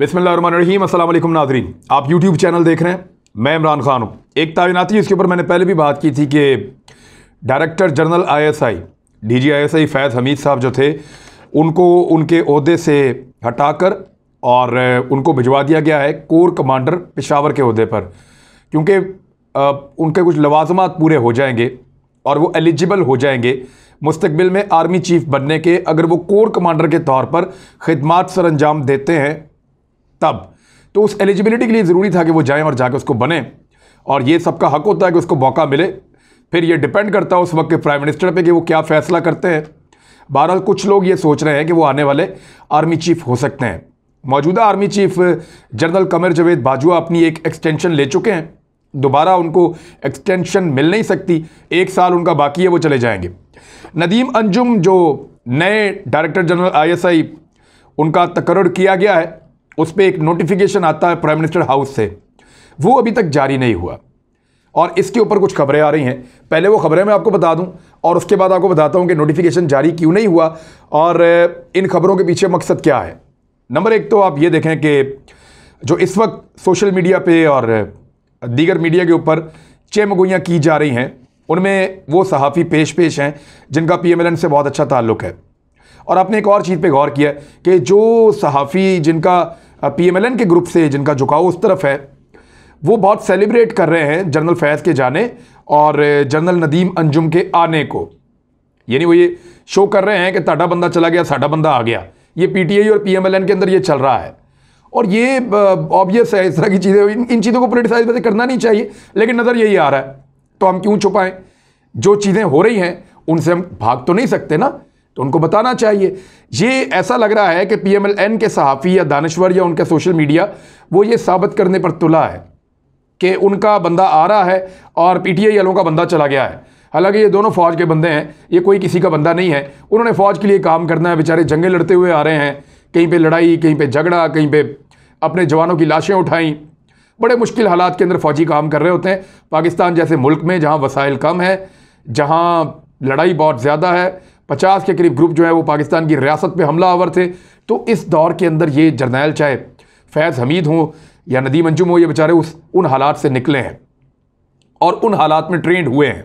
बिसमीम अल्लाम नाजरीन आप यूट्यूब चैनल देख रहे हैं मैं इमरान खान हूँ एक तायनाती इसके ऊपर मैंने पहले भी बात की थी कि director general ISI DG ISI Faiz Hameed साहब जो थे उनको उनके अहदे से हटाकर और उनको भिजवा दिया गया है कोर कमांडर पेशावर के अहदे पर क्योंकि उनके कुछ लवाजमात पूरे हो जाएंगे और वो एलिजिबल हो जाएंगे मुस्तबिल में आर्मी चीफ बनने के अगर वो कोर कमांडर के तौर पर खदमात सर अंजाम देते हैं तब तो उस एलिजिबिलिटी के लिए ज़रूरी था कि वो जाएँ और जाके उसको बने और ये सबका हक होता है कि उसको मौका मिले फिर ये डिपेंड करता है उस वक्त के प्राइम मिनिस्टर पे कि वो क्या फ़ैसला करते हैं बहरहाल कुछ लोग ये सोच रहे हैं कि वो आने वाले आर्मी चीफ हो सकते हैं मौजूदा army chief general Qamar Javed Bajwa अपनी एक एक्सटेंशन ले चुके हैं दोबारा उनको एक्सटेंशन मिल नहीं सकती एक साल उनका बाकी है वो चले जाएंगे नदीम अंजुम जो नए डायरेक्टर जनरल आईएसआई उनका तकरर किया गया है उस पर एक नोटिफिकेशन आता है प्राइम मिनिस्टर हाउस से वो अभी तक जारी नहीं हुआ और इसके ऊपर कुछ खबरें आ रही हैं पहले वो खबरें मैं आपको बता दूं और उसके बाद आपको बताता हूं कि नोटिफिकेशन जारी क्यों नहीं हुआ और इन खबरों के पीछे मकसद क्या है नंबर एक तो आप ये देखें कि जो इस वक्त सोशल मीडिया पे और दीगर मीडिया के ऊपर चेमगोइयाँ की जा रही हैं उनमें वो सहाफ़ी पेश पेश हैं जिनका पी से बहुत अच्छा ताल्लुक़ है और आपने एक और चीज़ पर गौर किया कि जो सहाफ़ी जिनका पीएमएलएन के ग्रुप से जिनका झुकाव उस तरफ है वो बहुत सेलिब्रेट कर रहे हैं जनरल फैज़ के जाने और जनरल नदीम अंजुम के आने को यानी वो ये शो कर रहे हैं कि टाटा बंदा चला गया साडा बंदा आ गया ये पीटीआई और पीएमएलएन के अंदर ये चल रहा है और ये ऑब्वियस है इस तरह की चीज़ें इन, इन चीज़ों को पोलिटिसाइज वैसे करना नहीं चाहिए लेकिन नज़र यही आ रहा है तो हम क्यों छुपाएं जो चीज़ें हो रही हैं उनसे हम भाग तो नहीं सकते ना तो उनको बताना चाहिए ये ऐसा लग रहा है कि पीएमएलएन के सहाफ़ी या दानश्वर या उनके सोशल मीडिया वो ये साबित करने पर तुला है कि उनका बंदा आ रहा है और पीटीआई वालों का बंदा चला गया है हालांकि ये दोनों फौज के बंदे हैं ये कोई किसी का बंदा नहीं है उन्होंने फौज के लिए काम करना है बेचारे जंगे लड़ते हुए आ रहे हैं कहीं पर लड़ाई कहीं पर झगड़ा कहीं पर अपने जवानों की लाशें उठाई बड़े मुश्किल हालात के अंदर फौजी काम कर रहे होते हैं पाकिस्तान जैसे मुल्क में जहाँ वसाइल कम है जहाँ लड़ाई बहुत ज़्यादा है पचास के करीब ग्रुप जो है वो पाकिस्तान की रियासत पर हमला आवर थे तो इस दौर के अंदर ये जर्नैल चाहे फैज़ हमीद हों या नदीम अंजुम हो ये बेचारे उस उन हालात से निकले हैं और उन हालात में ट्रेंड हुए हैं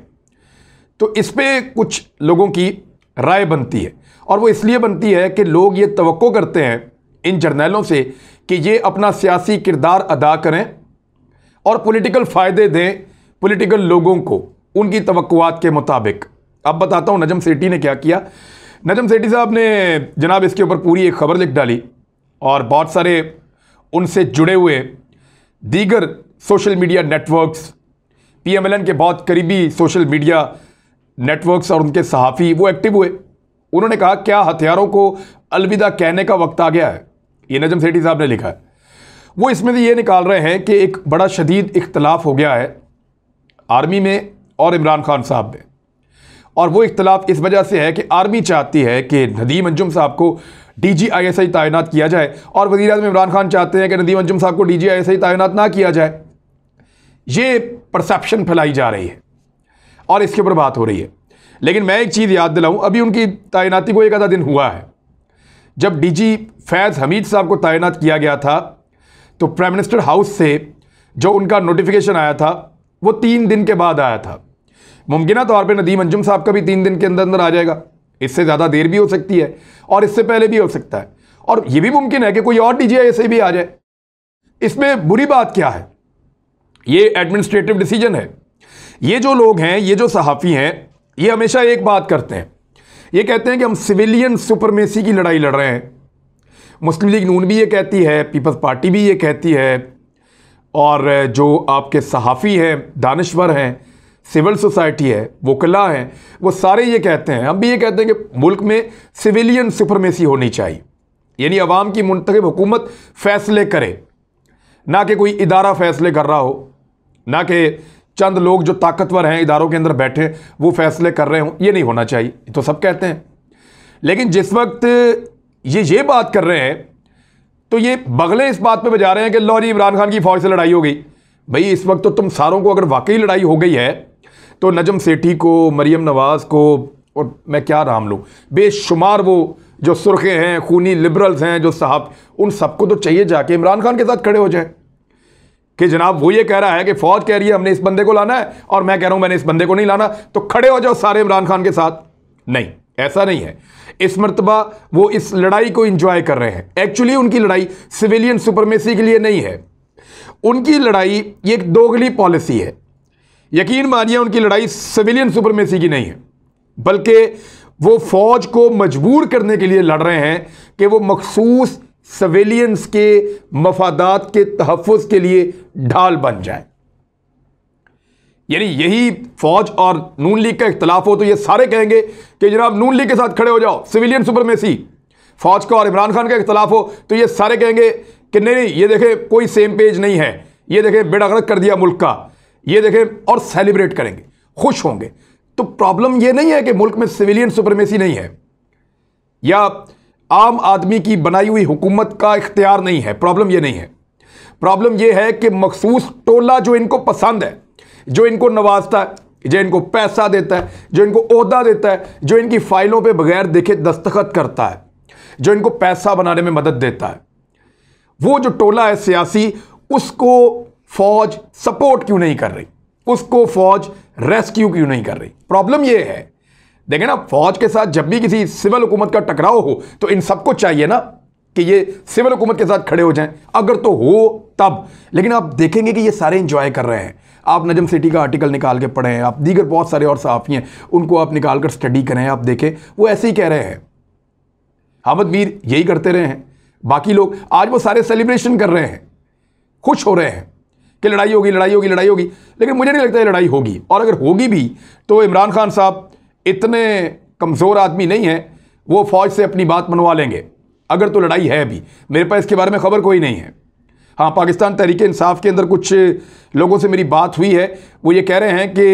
तो इस पर कुछ लोगों की राय बनती है और वो इसलिए बनती है कि लोग ये तो करते हैं इन जर्नैलों से कि ये अपना सियासी किरदार अदा करें और पॉलिटिकल फ़ायदे दें पॉलिटिकल लोगों को उनकी तो के मुताबिक अब बताता हूँ नजम सेठी ने क्या किया नजम सेठी साहब ने जनाब इसके ऊपर पूरी एक खबर लिख डाली और बहुत सारे उनसे जुड़े हुए दीगर सोशल मीडिया नेटवर्क्स पीएमएलएन के बहुत करीबी सोशल मीडिया नेटवर्क्स और उनके सहाफ़ी वो एक्टिव हुए उन्होंने कहा क्या हथियारों को अलविदा कहने का वक्त आ गया है ये नजम सेठी साहब ने लिखा है वो इसमें से ये निकाल रहे हैं कि एक बड़ा शदीद इख्तलाफ हो गया है आर्मी में और इमरान खान साहब में और वो इख्तलाफ इस वजह से है कि आर्मी चाहती है कि नदीम अंजुम साहब को D G I S I तैनात किया जाए और वजी अजम इमरान खान चाहते हैं कि नदीम अंजुम साहब को D G I S I तैनात ना किया जाए ये परसेप्शन फैलाई जा रही है और इसके ऊपर बात हो रही है लेकिन मैं एक चीज़ याद दिलाऊँ अभी उनकी तैनाती को एक आधा दिन हुआ है जब डी जी फैज़ हमीद साहब को तैनात किया गया था तो प्राइम मिनिस्टर हाउस से जो उनका नोटिफिकेशन आया था वो तीन दिन के बाद आया था मुमकिन तौर पर नदीम अंजुम साहब का भी तीन दिन के अंदर अंदर आ जाएगा इससे ज़्यादा देर भी हो सकती है और इससे पहले भी हो सकता है और ये भी मुमकिन है कि कोई और डी ऐसे भी आ जाए इसमें बुरी बात क्या है ये एडमिनिस्ट्रेटिव डिसीजन है ये जो लोग हैं ये जो सहाफ़ी हैं ये हमेशा एक बात करते हैं ये कहते हैं कि हम सिविलियन सुपरमेसी की लड़ाई लड़ रहे हैं मुस्लिम लीग नून भी ये कहती है पीपल्स पार्टी भी ये कहती है और जो आपके सहाफ़ी हैं दानश्वर हैं सिविल सोसाइटी है वकला हैं वो सारे ये कहते हैं हम भी ये कहते हैं कि मुल्क में सिविलियन सुप्रमेसी होनी चाहिए यानी आवाम की मुंतब हुकूमत फैसले करे ना कि कोई इदारा फैसले कर रहा हो ना कि चंद लोग जो ताकतवर हैं इदारों के अंदर बैठे वो फैसले कर रहे हों ये नहीं होना चाहिए तो सब कहते हैं लेकिन जिस वक्त ये ये बात कर रहे हैं तो ये बगले इस बात पे बजा रहे हैं कि लॉरी इमरान खान की फौज से लड़ाई हो गई भाई इस वक्त तो तुम सारों को अगर वाकई लड़ाई हो गई है तो नजम सेठी को मरियम नवाज़ को और मैं क्या नाम लूँ बेशुमार वो जो सुरख़े हैं खूनी लिबरल्स हैं जो साहब उन सबको तो चाहिए जाके इमरान खान के साथ खड़े हो जाए कि जनाब वो ये कह रहा है कि फौज कह रही है हमने इस बंदे को लाना है और मैं कह रहा हूँ मैंने इस बंदे को नहीं लाना तो खड़े हो जाओ सारे इमरान खान के साथ नहीं ऐसा नहीं है इस मरतबा वो इस लड़ाई को इंजॉय कर रहे हैं एक्चुअली उनकी लड़ाई सिविलियन सुपरमेसी के लिए नहीं है उनकी लड़ाई ये एक दोगली पॉलिसी है यकीन मानिए उनकी लड़ाई सिविलियन सुपरमेसी की नहीं है बल्कि वो फौज को मजबूर करने के लिए लड़ रहे हैं कि वो मखसूस सवेलियंस के मफादात के तहफ़ के लिए ढाल बन जाए यानी यही फौज और नून लीग का इख्तलाफ हो तो ये सारे कहेंगे कि जनाब नून लीग के साथ खड़े हो जाओ सिविलियन सुप्रमेसी फौज का और इमरान खान का इख्तलाफ हो तो ये सारे कहेंगे कि नहीं नहीं ये देखें कोई सेम पेज नहीं है ये देखें बेड़ा गर्क कर दिया मुल्क का ये देखें और सेलिब्रेट करेंगे खुश होंगे तो प्रॉब्लम ये नहीं है कि मुल्क में सिविलियन सुप्रीमेसी नहीं है या आम आदमी की बनाई हुई हुकूमत का इख्तियार नहीं है प्रॉब्लम ये नहीं है प्रॉब्लम यह है कि मखसूस टोला जो इनको पसंद है जो इनको नवाजता है जो इनको पैसा देता है जो इनको अहदा देता है जो इनकी फाइलों पे बगैर देखे दस्तखत करता है जो इनको पैसा बनाने में मदद देता है वो जो टोला है सियासी उसको फौज सपोर्ट क्यों नहीं कर रही उसको फौज रेस्क्यू क्यों नहीं कर रही प्रॉब्लम यह है देखें ना फौज के साथ जब भी किसी सिविल हुकूमत का टकराव हो तो इन सबको चाहिए ना कि ये सिविल हुकूमत के साथ खड़े हो जाएं अगर तो हो तब लेकिन आप देखेंगे कि ये सारे इंजॉय कर रहे हैं आप नजम सिटी का आर्टिकल निकाल के पढ़ें आप दीगर बहुत सारे और सहाफ़ी हैं उनको आप निकाल कर स्टडी करें आप देखें वो ऐसे ही कह रहे हैं हामद मीर यही करते रहे हैं बाकी लोग आज वो सारे सेलिब्रेशन कर रहे हैं खुश हो रहे हैं कि लड़ाई होगी लड़ाई होगी लड़ाई होगी लेकिन मुझे नहीं लगता ये लड़ाई होगी और अगर होगी भी तो इमरान खान साहब इतने कमज़ोर आदमी नहीं हैं वो फ़ौज से अपनी बात मनवा लेंगे अगर तो लड़ाई है भी मेरे पास इसके बारे में खबर कोई नहीं है हाँ पाकिस्तान तहरीक इंसाफ के अंदर कुछ लोगों से मेरी बात हुई है वो ये कह रहे हैं कि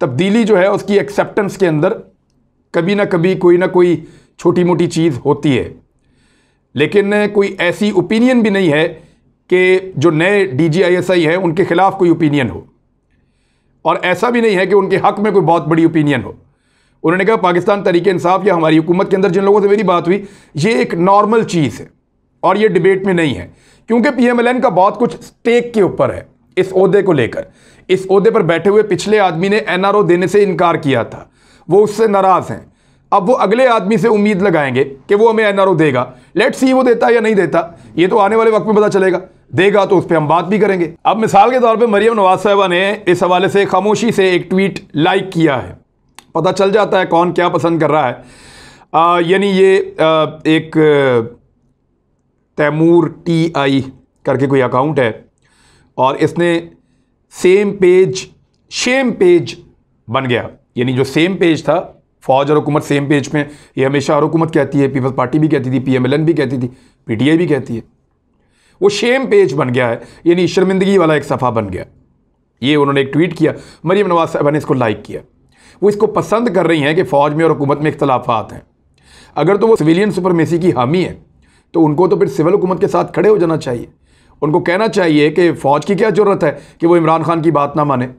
तब्दीली जो है उसकी एक्सेप्टेंस के अंदर कभी ना कभी कोई ना कोई छोटी मोटी चीज़ होती है लेकिन कोई ऐसी ओपिनियन भी नहीं है कि जो नए डीजीआईएसआई हैं उनके खिलाफ कोई ओपिनियन हो और ऐसा भी नहीं है कि उनके हक में कोई बहुत बड़ी ओपिनियन हो उन्होंने कहा पाकिस्तान तरीके इंसाफ या हमारी हुकूमत के अंदर जिन लोगों से मेरी बात हुई ये एक नॉर्मल चीज़ है और ये डिबेट में नहीं है क्योंकि पीएमएलएन का बहुत कुछ स्टेक के ऊपर है इस अहदे को लेकर इस अहदे पर बैठे हुए पिछले आदमी ने ओ देने से इनकार किया था वो उससे नाराज़ हैं अब वो अगले आदमी से उम्मीद लगाएंगे कि वो हमें ओ देगा लेट सी वो देता या नहीं देता ये तो आने वाले वक्त में पता चलेगा देगा तो उस पर हम बात भी करेंगे अब मिसाल के तौर पर मरियम नवाज साहबा ने इस हवाले से खामोशी से एक ट्वीट लाइक किया है पता चल जाता है कौन क्या पसंद कर रहा है यानी ये आ, एक तैमूर टी आई करके कोई अकाउंट है और इसने सेम पेज शेम पेज बन गया यानी जो सेम पेज था फौज और हुकूमत सेम पेज में ये हमेशा और हुकूमत कहती है पीपल्स पार्टी भी कहती थी पीएमएलएन भी कहती थी पीटीआई भी कहती है वो शेम पेज बन गया है यानी शर्मिंदगी वाला एक सफ़ा बन गया ये उन्होंने एक ट्वीट किया मरीम नवाज साहबा ने इसको लाइक किया वो इसको पसंद कर रही हैं कि फ़ौज में और हुकूमत में इख्तलाफात हैं अगर तो वो सिविलियन सुपरमेसी की हामी है तो उनको तो फिर सिविल हुकूमत के साथ खड़े हो जाना चाहिए उनको कहना चाहिए कि फ़ौज की क्या ज़रूरत है कि वो इमरान खान की बात ना माने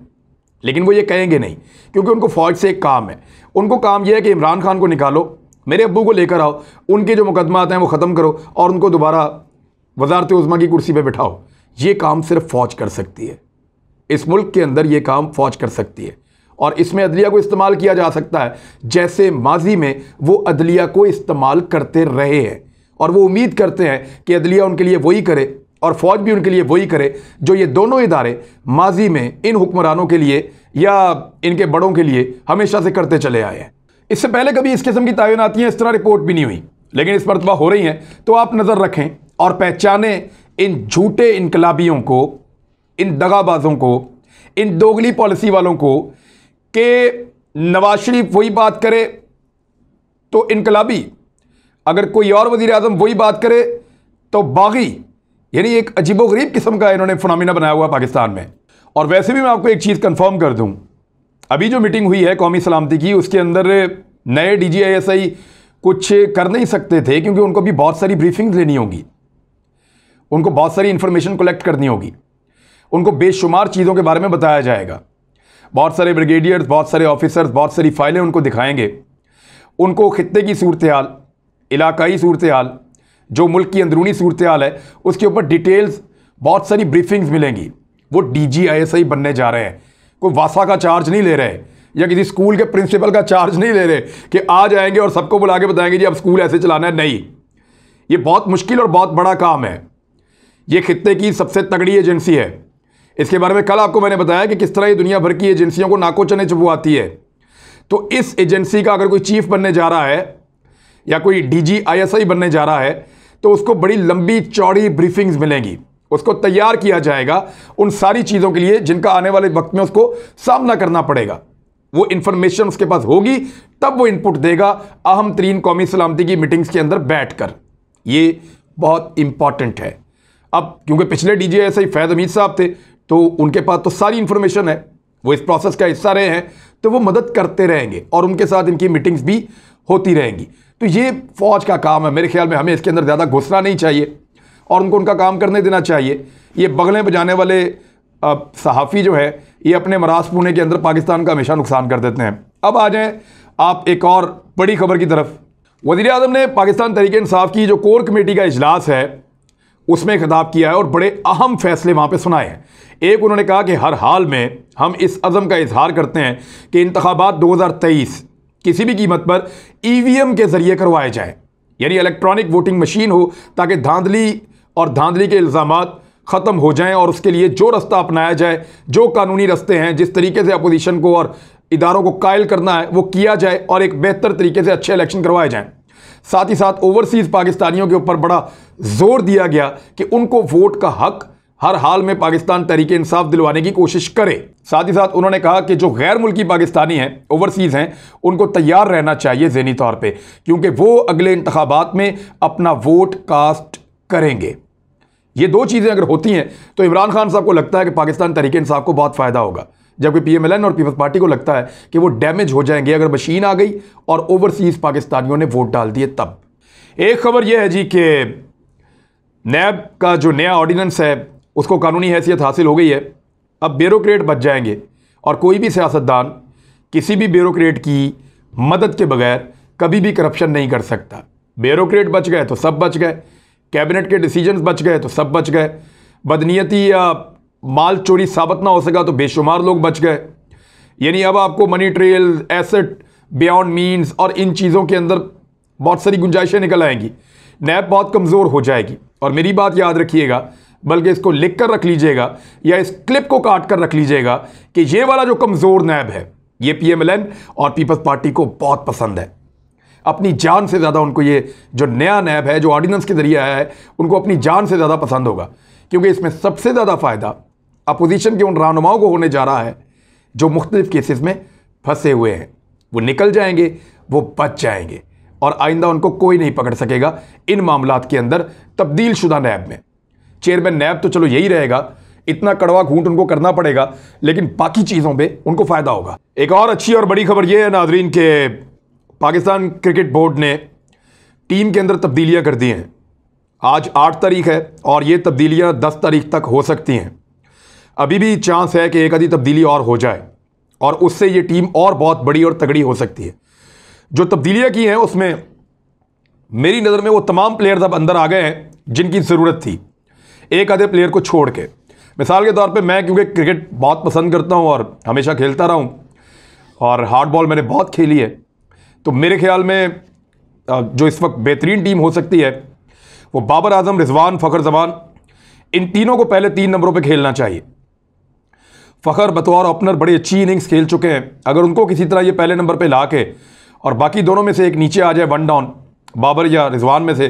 लेकिन वो ये कहेंगे नहीं क्योंकि उनको फ़ौज से एक काम है उनको काम यह है कि इमरान खान को निकालो मेरे अबू को लेकर आओ उनके जो मुकदमात हैं वो ख़त्म करो और उनको दोबारा वजारत उज़मा की कुर्सी पर बैठाओ ये काम सिर्फ फ़ौज कर सकती है इस मुल्क के अंदर ये काम फ़ौज कर सकती है और इसमें अदलिया को इस्तेमाल किया जा सकता है जैसे माजी में वो अदलिया को इस्तेमाल करते रहे हैं और वो उम्मीद करते हैं कि अदलिया उनके लिए वही करे और फ़ौज भी उनके लिए वही करे जो ये दोनों इदारे माजी में इन हुक्मरानों के लिए या इनके बड़ों के लिए हमेशा से करते चले आए हैं इससे पहले कभी इस किस्म की हैं इस तरह रिपोर्ट भी नहीं हुई लेकिन इस मरतबा हो रही हैं तो आप नज़र रखें और पहचाने इन झूठे इनकलाबियों को इन दगाबाजों को इन दोगली पॉलिसी वालों को कि नवाज शरीफ वही बात करे तो इनकलाबी अगर कोई और वज़ी अजम वही बात करे तो बागी यानी एक गरीब किस्म का इन्होंने फनामिना बनाया हुआ पाकिस्तान में और वैसे भी मैं आपको एक चीज़ कन्फर्म कर दूँ अभी जो मीटिंग हुई है कौमी सलामती की उसके अंदर नए D G I S I कुछ कर नहीं सकते थे क्योंकि उनको भी बहुत सारी ब्रीफिंग लेनी होगी उनको बहुत सारी इन्फॉर्मेशन कलेक्ट करनी होगी उनको बेशुमार चीज़ों के बारे में बताया जाएगा बहुत सारे ब्रिगेडियर्स बहुत सारे ऑफिसर्स बहुत सारी फ़ाइलें उनको दिखाएंगे उनको खत्े की सूरत हाल इलाकई सूरत हाल जो मुल्क की अंदरूनी सूरत हाल है उसके ऊपर डिटेल्स बहुत सारी ब्रीफिंग्स मिलेंगी वो D G I S I बनने जा रहे हैं कोई वासा का चार्ज नहीं ले रहे या किसी स्कूल के प्रिंसिपल का चार्ज नहीं ले रहे कि आ जाएंगे और सबको बुला के बताएंगे जी अब स्कूल ऐसे चलाना है नहीं ये बहुत मुश्किल और बहुत बड़ा काम है ये खत्े की सबसे तगड़ी एजेंसी है इसके बारे में कल आपको मैंने बताया कि किस तरह ये दुनिया भर की एजेंसियों को नाको चने चुपवाती है तो इस एजेंसी का अगर कोई चीफ बनने जा रहा है या कोई डीजीआईएसआई बनने जा रहा है तो उसको बड़ी लंबी चौड़ी ब्रीफिंग्स मिलेंगी उसको तैयार किया जाएगा उन सारी चीज़ों के लिए जिनका आने वाले वक्त में उसको सामना करना पड़ेगा वो इन्फॉर्मेशन उसके पास होगी तब वो इनपुट देगा अहम तरीन कौमी सलामती की मीटिंग्स के अंदर बैठ ये बहुत इंपॉर्टेंट है अब क्योंकि पिछले डी जी एस आई फैज़ अमीद साहब थे तो उनके पास तो सारी इन्फॉर्मेशन है वो इस प्रोसेस का हिस्सा रहे हैं तो वो मदद करते रहेंगे और उनके साथ इनकी मीटिंग्स भी होती रहेंगी तो ये फ़ौज का काम है मेरे ख्याल में हमें इसके अंदर ज़्यादा घुसना नहीं चाहिए और उनको उनका काम करने देना चाहिए ये बगलें बजाने वाले सहाफ़ी जो है ये अपने मरास पुणे के अंदर पाकिस्तान का हमेशा नुकसान कर देते हैं अब आ जाएँ आप एक और बड़ी खबर की तरफ वज़ी अजम ने पाकिस्तान तरीके इंसाफ की जो कोर कमेटी का इजलास है उसमें खिताब किया है और बड़े अहम फैसले वहाँ पर सुनाए हैं एक उन्होंने कहा कि हर हाल में हम इस अज़म का इजहार करते हैं कि इंतबात दो हज़ार तेईस किसी भी कीमत पर ई वी एम के ज़रिए करवाए जाएँ यानी इलेक्ट्रॉनिक वोटिंग मशीन हो ताकि धांधली और धांधली के इल्ज़ाम ख़त्म हो जाएँ और उसके लिए जो रास्ता अपनाया जाए जो कानूनी रस्ते हैं जिस तरीके से अपोजिशन को और इदारों को कायल करना है वो किया जाए और एक बेहतर तरीके से अच्छे इलेक्शन करवाए जाएँ साथ ही साथ ओवरसीज़ पाकिस्तानियों के ऊपर बड़ा जोर दिया गया कि उनको वोट का हक हर हाल में पाकिस्तान तरीके इंसाफ दिलवाने की कोशिश करे साथ ही साथ उन्होंने कहा कि जो गैर मुल्की पाकिस्तानी हैं ओवरसीज़ हैं उनको तैयार रहना चाहिए जहनी तौर पर क्योंकि वो अगले इंतबात में अपना वोट कास्ट करेंगे ये दो चीज़ें अगर होती हैं तो इमरान खान साहब को लगता है कि पाकिस्तान तरीके इंसाफ को बहुत फ़ायदा होगा जबकि पीएमएलएन और पीपल्स पार्टी को लगता है कि वो डैमेज हो जाएंगे अगर मशीन आ गई और ओवरसीज पाकिस्तानियों ने वोट डाल दिए तब एक खबर यह है जी कि नैब का जो नया ऑर्डिनेंस है उसको कानूनी हैसियत हासिल हो गई है अब ब्यूरोक्रेट बच जाएंगे और कोई भी सियासतदान किसी भी ब्यूरोक्रेट की मदद के बगैर कभी भी करप्शन नहीं कर सकता ब्यूरोक्रेट बच गए तो सब बच गए कैबिनेट के डिसीजंस बच गए तो सब बच गए बदनीयती या माल चोरी साबित ना हो सका तो बेशुमार लोग बच गए यानी अब आपको money trail asset beyond means और इन चीज़ों के अंदर बहुत सारी गुंजाइशें निकल आएंगी नैब बहुत कमज़ोर हो जाएगी और मेरी बात याद रखिएगा बल्कि इसको लिख कर रख लीजिएगा या इस क्लिप को काट कर रख लीजिएगा कि ये वाला जो कमज़ोर नैब है ये पी और पीपल्स पार्टी को बहुत पसंद है अपनी जान से ज़्यादा उनको ये जो नया नैब है जो ऑर्डिनेंस के ज़रिए आया है उनको अपनी जान से ज़्यादा पसंद होगा क्योंकि इसमें सबसे ज़्यादा फ़ायदा अपोजिशन के उन रहनुमाओं को होने जा रहा है जो मुख्तलिफ केसेस में फंसे हुए हैं वो निकल जाएंगे वो बच जाएंगे और आइंदा उनको कोई नहीं पकड़ सकेगा इन मामला के अंदर तब्दील शुदा नैब में चेयरमैन नैब तो चलो यही रहेगा इतना कड़वा घूंट उनको करना पड़ेगा लेकिन बाकी चीज़ों पर उनको फ़ायदा होगा एक और अच्छी और बड़ी खबर यह है नाजरीन के पाकिस्तान क्रिकेट बोर्ड ने टीम के अंदर तब्दीलियाँ कर दी हैं आज आठ तारीख है और ये तब्दीलियाँ दस तारीख तक हो सकती हैं अभी भी चांस है कि एक आधी तब्दीली और हो जाए और उससे ये टीम और बहुत बड़ी और तगड़ी हो सकती है जो तब्दीलियाँ की हैं उसमें मेरी नज़र में वो तमाम प्लेयर्स अब अंदर आ गए हैं जिनकी ज़रूरत थी एक आधे प्लेयर को छोड़ के मिसाल के तौर पे मैं क्योंकि क्रिकेट बहुत पसंद करता हूँ और हमेशा खेलता रहा हूँ और हार्ड बॉल मैंने बहुत खेली है तो मेरे ख्याल में जो इस वक्त बेहतरीन टीम हो सकती है वो बाबर आजम रिजवान फ़खर जमान इन तीनों को पहले तीन नंबरों पर खेलना चाहिए फ़खर बतौर ओपनर बड़ी अच्छी इनिंग्स खेल चुके हैं अगर उनको किसी तरह ये पहले नंबर पर ला के और बाकी दोनों में से एक नीचे आ जाए वन डाउन बाबर या रिजवान में से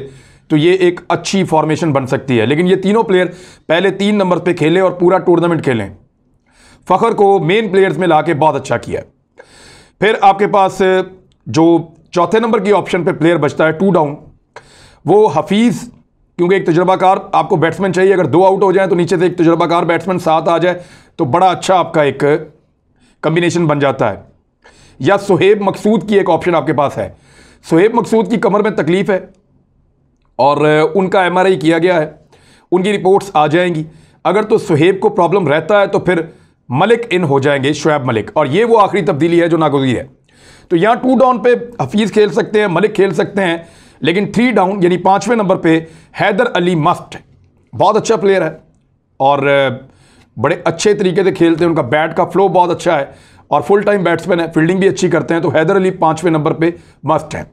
तो ये एक अच्छी फॉर्मेशन बन सकती है लेकिन ये तीनों प्लेयर पहले तीन नंबर पर खेलें और पूरा टूर्नामेंट खेलें फ़खर को मेन प्लेयर्स में ला के बहुत अच्छा किया है फिर आपके पास जो चौथे नंबर की ऑप्शन पर प्लेयर बचता है टू डाउन वो हफीज़ क्योंकि एक तजर्बाकार आपको बैट्समैन चाहिए अगर दो आउट हो जाए तो नीचे से एक तजर्बाकार बैट्समैन साथ आ जाए तो बड़ा अच्छा आपका एक कम्बिनेशन बन जाता है या सुहेब मकसूद की एक ऑप्शन आपके पास है सुहेब मकसूद की कमर में तकलीफ़ है और उनका एम किया गया है उनकी रिपोर्ट्स आ जाएंगी अगर तो सुहेब को प्रॉब्लम रहता है तो फिर मलिक इन हो जाएंगे शुएब मलिक और ये वो आखिरी तब्दीली है जो नागुजी है तो यहाँ टू डाउन पे हफीज़ खेल सकते हैं मलिक खेल सकते हैं लेकिन थ्री डाउन यानी पाँचवें नंबर पे हैदर अली मस्ट बहुत अच्छा प्लेयर है और बड़े अच्छे तरीके से खेलते हैं उनका बैट का फ्लो बहुत अच्छा है और फुल टाइम बैट्समैन है फील्डिंग भी अच्छी करते हैं तो हैदर अली पाँचवें नंबर पर मस्ट है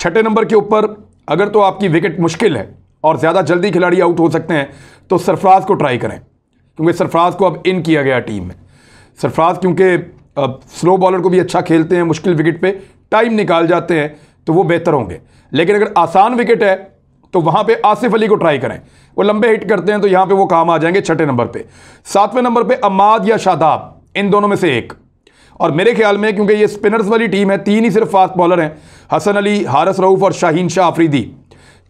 छठे नंबर के ऊपर अगर तो आपकी विकेट मुश्किल है और ज़्यादा जल्दी खिलाड़ी आउट हो सकते हैं तो सरफराज को ट्राई करें क्योंकि सरफराज को अब इन किया गया टीम में सरफराज क्योंकि अब स्लो बॉलर को भी अच्छा खेलते हैं मुश्किल विकेट पे टाइम निकाल जाते हैं तो वो बेहतर होंगे लेकिन अगर आसान विकेट है तो वहां पे आसिफ अली को ट्राई करें वो लंबे हिट करते हैं तो यहां पे वो काम आ जाएंगे छठे नंबर पे सातवें नंबर पे अमाद या शादाब इन दोनों में से एक और मेरे ख्याल में क्योंकि ये स्पिनर्स वाली टीम है तीन ही सिर्फ फास्ट बॉलर हैं हसन अली हारस रऊफ और शाहीन शाह आफरीदी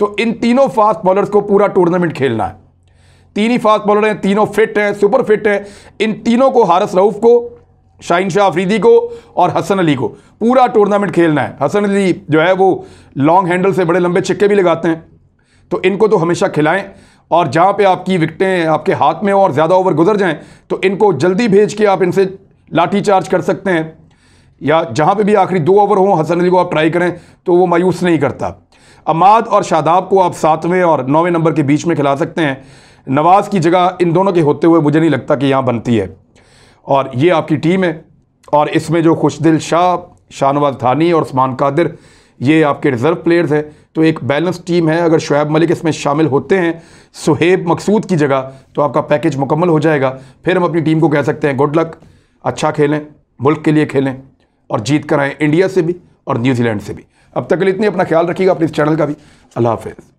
तो इन तीनों फास्ट बॉलर्स को पूरा टूर्नामेंट खेलना है तीन ही फास्ट बॉलर हैं तीनों फिट हैं सुपर फिट हैं इन तीनों को हारस रऊफ को शाहीन शाह आफरीदी को और हसन अली को पूरा टूर्नामेंट खेलना है हसन अली जो है वो लॉन्ग हैंडल से बड़े लंबे छिक्के भी लगाते हैं तो इनको तो हमेशा खिलाएं और जहाँ पे आपकी विकटें आपके हाथ में और ज़्यादा ओवर गुजर जाएं तो इनको जल्दी भेज के आप इनसे लाठी चार्ज कर सकते हैं या जहाँ पे भी आखिरी दो ओवर हों हसन अली को आप ट्राई करें तो वो मायूस नहीं करता अमाद और शादाब को आप सातवें और नौवें नंबर के बीच में खिला सकते हैं नवाज़ की जगह इन दोनों के होते हुए मुझे नहीं लगता कि यहाँ बनती है और ये आपकी टीम है और इसमें जो खुशदिल शाह शाहनवाज थानी और उस्मान कादिर ये आपके रिज़र्व प्लेयर्स हैं तो एक बैलेंस टीम है अगर शुएब मलिक इसमें शामिल होते हैं सुहेब मकसूद की जगह तो आपका पैकेज मुकम्मल हो जाएगा फिर हम अपनी टीम को कह सकते हैं गुड लक अच्छा खेलें मुल्क के लिए खेलें और जीत कर आएँ इंडिया से भी और न्यूजीलैंड से भी अब तक इतनी अपना ख्याल रखिएगा अपने इस चैनल का भी अल्लाह हाफिज़